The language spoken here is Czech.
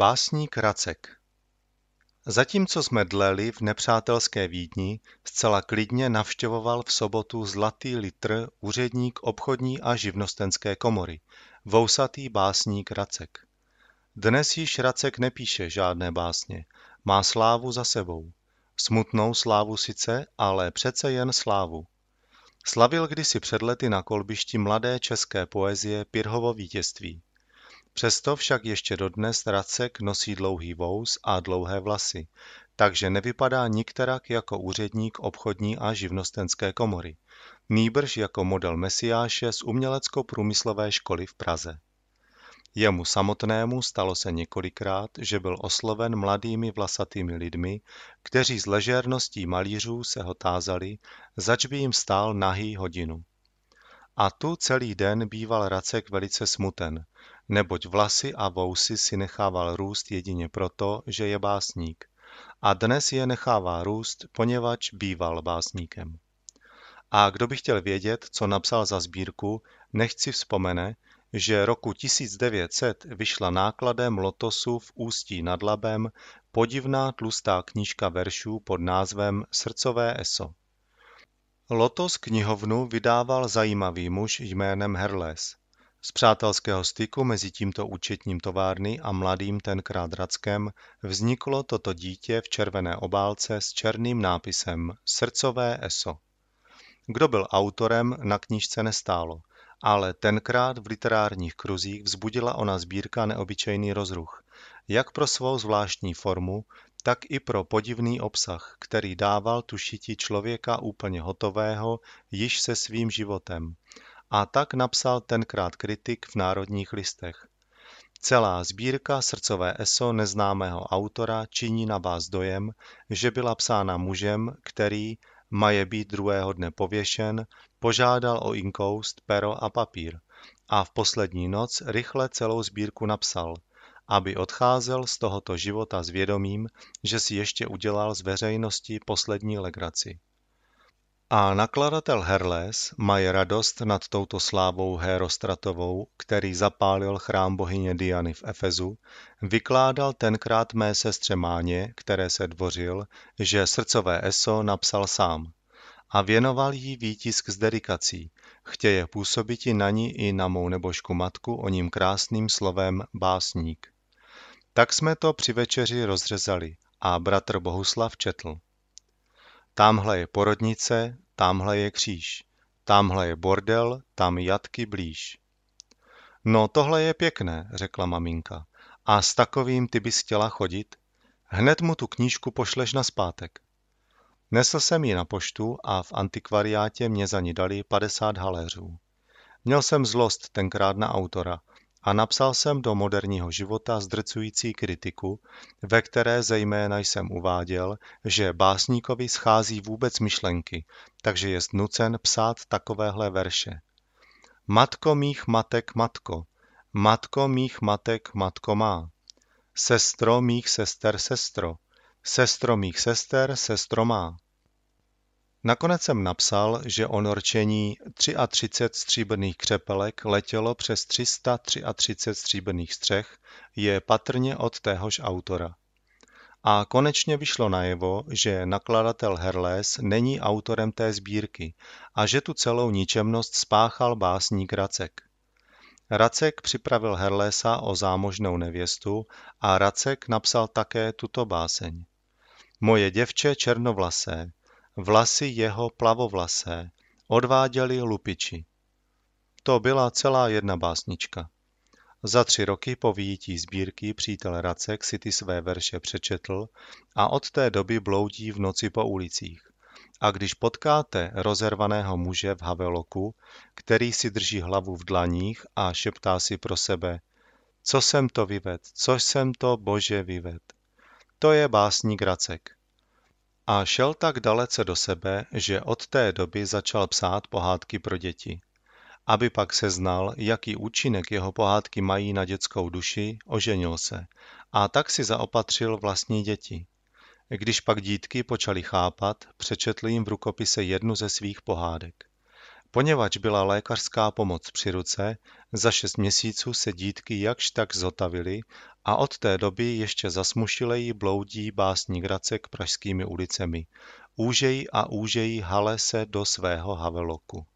Básník Racek Zatímco jsme dleli v nepřátelské Vídni, zcela klidně navštěvoval v sobotu zlatý litr úředník obchodní a živnostenské komory, vousatý básník Racek. Dnes již Racek nepíše žádné básně, má slávu za sebou. Smutnou slávu sice, ale přece jen slávu. Slavil kdysi před lety na kolbišti mladé české poezie Pirhovo vítězství. Přesto však ještě dodnes Racek nosí dlouhý vous a dlouhé vlasy, takže nevypadá nikterak jako úředník obchodní a živnostenské komory. Nýbrž jako model mesiáše z umělecko-průmyslové školy v Praze. Jemu samotnému stalo se několikrát, že byl osloven mladými vlasatými lidmi, kteří s ležerností malířů se ho tázali, zač by jim stál nahý hodinu. A tu celý den býval Racek velice smuten, neboť vlasy a vousy si nechával růst jedině proto, že je básník. A dnes je nechává růst, poněvadž býval básníkem. A kdo by chtěl vědět, co napsal za sbírku, nechci vzpomene, že roku 1900 vyšla nákladem Lotosu v Ústí nad Labem podivná tlustá knížka veršů pod názvem Srdcové eso. Lotos knihovnu vydával zajímavý muž jménem Herles – z přátelského styku mezi tímto účetním továrny a mladým tenkrát Radskem vzniklo toto dítě v červené obálce s černým nápisem Srdcové eso. Kdo byl autorem, na knížce nestálo, ale tenkrát v literárních kruzích vzbudila ona sbírka neobyčejný rozruch, jak pro svou zvláštní formu, tak i pro podivný obsah, který dával tušití člověka úplně hotového již se svým životem a tak napsal tenkrát kritik v Národních listech. Celá sbírka Srdcové eso neznámého autora činí na vás dojem, že byla psána mužem, který, maje být druhého dne pověšen, požádal o inkoust, pero a papír a v poslední noc rychle celou sbírku napsal, aby odcházel z tohoto života s vědomím, že si ještě udělal z veřejnosti poslední legraci. A nakladatel Herles má radost nad touto slávou Hérostratovou, který zapálil chrám bohyně Diany v Efezu, vykládal tenkrát mé sestře Máně, které se dvořil, že srdcové eso napsal sám a věnoval jí výtisk z dedikací, chtěje působiti na ní i na mou nebožku matku o ním krásným slovem básník. Tak jsme to při večeři rozřezali a bratr Bohuslav četl. Tamhle je porodnice, tamhle je kříž. tamhle je bordel, tam jatky blíž. No tohle je pěkné, řekla maminka. A s takovým ty bys chtěla chodit? Hned mu tu knížku pošleš na zpátek. Nesl jsem ji na poštu a v antikvariátě mě za ní dali 50 haléřů. Měl jsem zlost tenkrát na autora, a napsal jsem do moderního života zdrcující kritiku, ve které zejména jsem uváděl, že básníkovi schází vůbec myšlenky, takže je nucen psát takovéhle verše. Matko mých matek, matko, matko mých matek, matko má. Sestro mých sester, sestro, sestro mých sester, sestro má. Nakonec jsem napsal, že o rčení 33 stříbrných křepelek letělo přes 333 stříbrných střech je patrně od téhož autora. A konečně vyšlo najevo, že nakladatel Herles není autorem té sbírky a že tu celou ničemnost spáchal básník Racek. Racek připravil Herlésa o zámožnou nevěstu a Racek napsal také tuto báseň. Moje děvče černovlasé, Vlasy jeho plavovlasé odváděli lupiči. To byla celá jedna básnička. Za tři roky po výjití sbírky přítel Racek si ty své verše přečetl a od té doby bloudí v noci po ulicích. A když potkáte rozervaného muže v haveloku, který si drží hlavu v dlaních a šeptá si pro sebe, co jsem to vyved, co jsem to bože vyved. To je básník Racek. A šel tak dalece do sebe, že od té doby začal psát pohádky pro děti. Aby pak se znal, jaký účinek jeho pohádky mají na dětskou duši, oženil se a tak si zaopatřil vlastní děti. Když pak dítky počali chápat, přečetl jim v rukopise jednu ze svých pohádek. Poněvadž byla lékařská pomoc při ruce, za šest měsíců se dítky jakž tak zotavily a od té doby ještě zasmušilejí bloudí básník Racek pražskými ulicemi. Úžej a úžej hale se do svého haveloku.